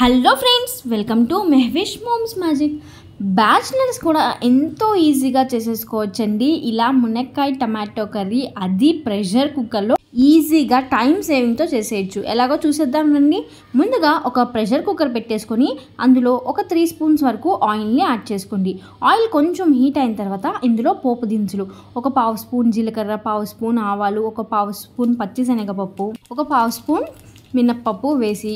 hello friends welcome to Mehvish moms magic bachelors కూడా ఎంతో ఈజీగా చేసేసుకోవచ్చండి ఇలా మునక్కాయ టమాటో కర్రీ అది ప్రెషర్ కుక్కర్లో ఈజీగా టైం సేవింగ్తో చేసేయచ్చు ఎలాగో చూసేద్దాం రండి ముందుగా ఒక ప్రెషర్ కుక్కర్ పెట్టేసుకొని అందులో ఒక త్రీ స్పూన్స్ వరకు ఆయిల్ని యాడ్ చేసుకోండి ఆయిల్ కొంచెం హీట్ అయిన తర్వాత ఇందులో పోపు దినుసులు ఒక పావు స్పూన్ జీలకర్ర పావు స్పూన్ ఆవాలు ఒక పావు స్పూన్ పచ్చిశనగపప్పు ఒక పావు స్పూన్ మినప్పప్పు వేసి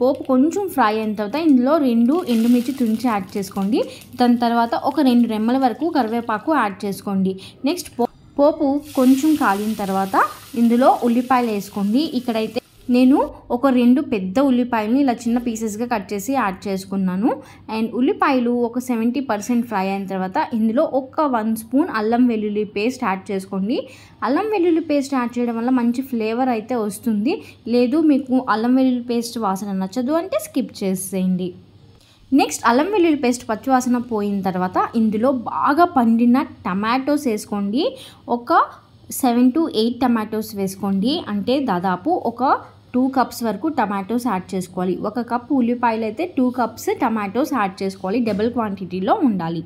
పోపు కొంచెం ఫ్రై అయిన తర్వాత ఇందులో రెండు ఎండుమిర్చి తుంచి యాడ్ చేసుకోండి దాని తర్వాత ఒక రెండు రెమ్మల వరకు కరివేపాకు యాడ్ చేసుకోండి నెక్స్ట్ పోపు కొంచెం కాలిన తర్వాత ఇందులో ఉల్లిపాయలు వేసుకోండి ఇక్కడైతే నేను ఒక రెండు పెద్ద ఉల్లిపాయలని ఇలా చిన్న పీసెస్గా కట్ చేసి యాడ్ చేసుకున్నాను అండ్ ఉల్లిపాయలు ఒక సెవెంటీ పర్సెంట్ ఫ్రై అయిన తర్వాత ఇందులో ఒక వన్ స్పూన్ అల్లం వెల్లుల్లి పేస్ట్ యాడ్ చేసుకోండి అల్లం వెల్లుల్లి పేస్ట్ యాడ్ చేయడం వల్ల మంచి ఫ్లేవర్ అయితే వస్తుంది లేదు మీకు అల్లం వెల్లుల్లి పేస్ట్ వాసన నచ్చదు అంటే స్కిప్ చేసేయండి నెక్స్ట్ అల్లం వెల్లుల్లి పేస్ట్ పచ్చివాసన పోయిన తర్వాత ఇందులో బాగా పండిన టమాటోస్ వేసుకోండి ఒక సెవెన్ టు ఎయిట్ టమాటోస్ వేసుకోండి అంటే దాదాపు ఒక టూ కప్స్ వరకు టమాటోస్ యాడ్ చేసుకోవాలి ఒక కప్ ఉల్లిపాయలు అయితే టూ కప్స్ టమాటోస్ యాడ్ చేసుకోవాలి డబుల్ క్వాంటిటీలో ఉండాలి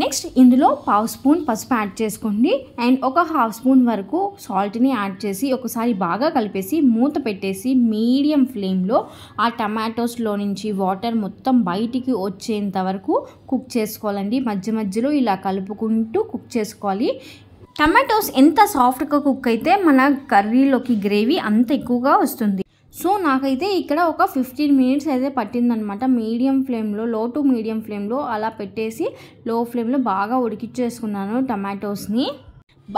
నెక్స్ట్ ఇందులో పావు స్పూన్ పసుపు యాడ్ చేసుకోండి అండ్ ఒక హాఫ్ స్పూన్ వరకు సాల్ట్ని యాడ్ చేసి ఒకసారి బాగా కలిపేసి మూత పెట్టేసి మీడియం ఫ్లేమ్లో ఆ టమాటోస్లో నుంచి వాటర్ మొత్తం బయటికి వచ్చేంత వరకు కుక్ చేసుకోవాలండి మధ్య మధ్యలో ఇలా కలుపుకుంటూ కుక్ చేసుకోవాలి టమాటోస్ ఎంత సాఫ్ట్గా కుక్ అయితే మన కర్రీలోకి గ్రేవీ అంత ఎక్కువగా వస్తుంది సో నాకైతే ఇక్కడ ఒక ఫిఫ్టీన్ మినిట్స్ అయితే పట్టిందనమాట మీడియం ఫ్లేమ్లో లో టు మీడియం ఫ్లేమ్లో అలా పెట్టేసి లో ఫ్లేమ్లో బాగా ఉడికిచ్చేసుకున్నాను టమాటోస్ని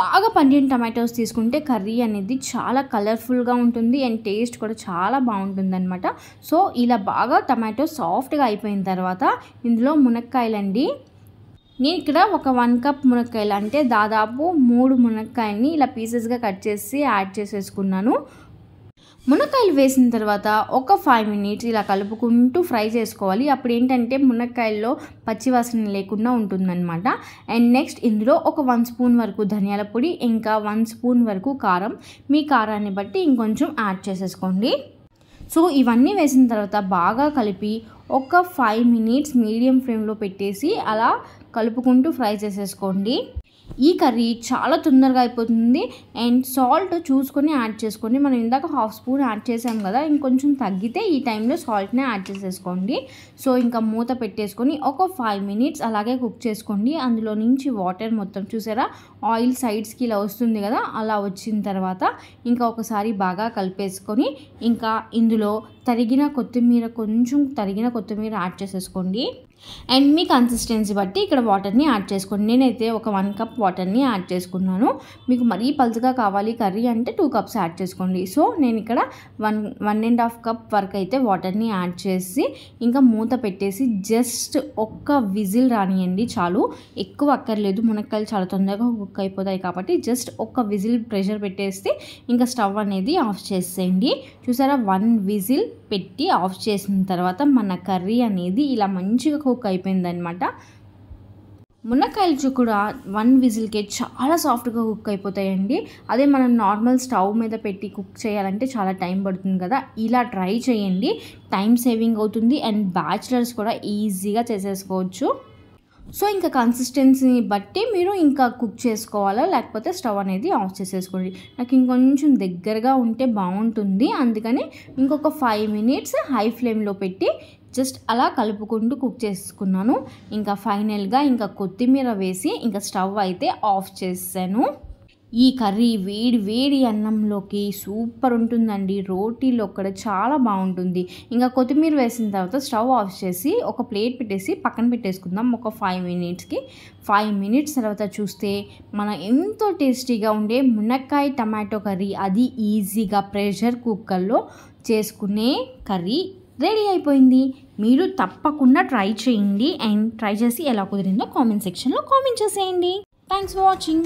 బాగా పండిన టమాటోస్ తీసుకుంటే కర్రీ అనేది చాలా కలర్ఫుల్గా ఉంటుంది అండ్ టేస్ట్ కూడా చాలా బాగుంటుంది అనమాట సో ఇలా బాగా టమాటో సాఫ్ట్గా అయిపోయిన తర్వాత ఇందులో మునక్కాయలండి నేను ఇక్కడ ఒక వన్ కప్ మునక్కాయలు అంటే దాదాపు మూడు మునక్కాయని ఇలా పీసెస్గా కట్ చేసి యాడ్ చేసేసుకున్నాను మునక్కాయలు వేసిన తర్వాత ఒక ఫైవ్ మినిట్స్ ఇలా కలుపుకుంటూ ఫ్రై చేసుకోవాలి అప్పుడు ఏంటంటే మునక్కాయల్లో పచ్చివాసన లేకుండా ఉంటుందన్నమాట అండ్ నెక్స్ట్ ఇందులో ఒక వన్ స్పూన్ వరకు ధనియాల పొడి ఇంకా వన్ స్పూన్ వరకు కారం మీ కారాన్ని బట్టి ఇంకొంచెం యాడ్ చేసేసుకోండి సో ఇవన్నీ వేసిన తర్వాత బాగా కలిపి ఒక ఫైవ్ మినిట్స్ మీడియం ఫ్లేమ్లో పెట్టేసి అలా కలుపుకుంటూ ఫ్రై చేసేసుకోండి ఈ కర్రీ చాలా తొందరగా అయిపోతుంది అండ్ సాల్ట్ చూసుకొని యాడ్ చేసుకోండి మనం ఇందాక హాఫ్ స్పూన్ యాడ్ చేసాం కదా ఇంకొంచెం తగ్గితే ఈ టైంలో సాల్ట్నే యాడ్ చేసేసుకోండి సో ఇంకా మూత పెట్టేసుకొని ఒక ఫైవ్ మినిట్స్ అలాగే కుక్ చేసుకోండి అందులో నుంచి వాటర్ మొత్తం చూసారా ఆయిల్ సైడ్స్కి ఇలా వస్తుంది కదా అలా వచ్చిన తర్వాత ఇంకా ఒకసారి బాగా కలిపేసుకొని ఇంకా ఇందులో తరిగిన కొత్తిమీర కొంచెం తరిగిన కొత్తిమీర యాడ్ చేసేసుకోండి అండ్ మీ కన్సిస్టెన్సీ బట్టి ఇక్కడ వాటర్ని యాడ్ చేసుకోండి నేనైతే ఒక వన్ కప్ వాటర్ని యాడ్ చేసుకున్నాను మీకు మరీ పలుచగా కావాలి కర్రీ అంటే టూ కప్స్ యాడ్ చేసుకోండి సో నేను ఇక్కడ one one and half cup వరకు అయితే వాటర్ని యాడ్ చేసి ఇంకా మూత పెట్టేసి జస్ట్ ఒక్క విజిల్ రానియండి చాలు ఎక్కువ అక్కర్లేదు మునక్కాయలు చాలా తొందరగా కుక్ అయిపోతాయి కాబట్టి జస్ట్ ఒక్క విజిల్ ప్రెషర్ పెట్టేస్తే ఇంకా స్టవ్ అనేది ఆఫ్ చేసేయండి చూసారా వన్ విజిల్ పెట్టి ఆఫ్ చేసిన తర్వాత మన కర్రీ అనేది ఇలా మంచిగా కుక్ అయిపోయిందనమాట మునక్కాయలు కూడా వన్ విజిల్కే చాలా సాఫ్ట్గా కుక్ అయిపోతాయండి అదే మనం నార్మల్ స్టవ్ మీద పెట్టి కుక్ చేయాలంటే చాలా టైం పడుతుంది కదా ఇలా ట్రై చేయండి టైం సేవింగ్ అవుతుంది అండ్ బ్యాచిలర్స్ కూడా ఈజీగా చేసేసుకోవచ్చు సో ఇంకా కన్సిస్టెన్సీని బట్టి మీరు ఇంకా కుక్ చేసుకోవాలా లేకపోతే స్టవ్ అనేది ఆఫ్ చేసేసుకోండి నాకు ఇంకొంచెం దగ్గరగా ఉంటే బాగుంటుంది అందుకని ఇంకొక ఫైవ్ మినిట్స్ హై ఫ్లేమ్లో పెట్టి జస్ట్ అలా కలుపుకుంటూ కుక్ చేసుకున్నాను ఇంకా ఫైనల్గా ఇంకా కొత్తిమీర వేసి ఇంకా స్టవ్ అయితే ఆఫ్ చేశాను ఈ కర్రీ వేడి వేడి అన్నంలోకి సూపర్ ఉంటుందండి రోటీలో కూడా చాలా బాగుంటుంది ఇంకా కొత్తిమీర వేసిన తర్వాత స్టవ్ ఆఫ్ చేసి ఒక ప్లేట్ పెట్టేసి పక్కన పెట్టేసుకుందాం ఒక ఫైవ్ మినిట్స్కి ఫైవ్ మినిట్స్ తర్వాత చూస్తే మనం ఎంతో టేస్టీగా ఉండే మునక్కాయ టమాటో కర్రీ అది ఈజీగా ప్రెషర్ కుక్కర్లో చేసుకునే కర్రీ రెడీ అయిపోయింది మీరు తప్పకుండా ట్రై చేయండి అండ్ ట్రై చేసి ఎలా కుదిరిందో కామెంట్ సెక్షన్లో కామెంట్ చేసేయండి థ్యాంక్స్ ఫర్ వాచింగ్